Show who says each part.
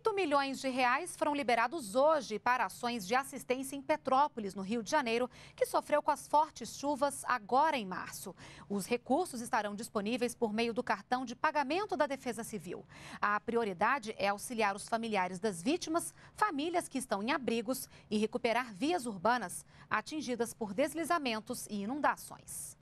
Speaker 1: 8 milhões de reais foram liberados hoje para ações de assistência em Petrópolis, no Rio de Janeiro, que sofreu com as fortes chuvas agora em março. Os recursos estarão disponíveis por meio do cartão de pagamento da Defesa Civil. A prioridade é auxiliar os familiares das vítimas, famílias que estão em abrigos e recuperar vias urbanas atingidas por deslizamentos e inundações.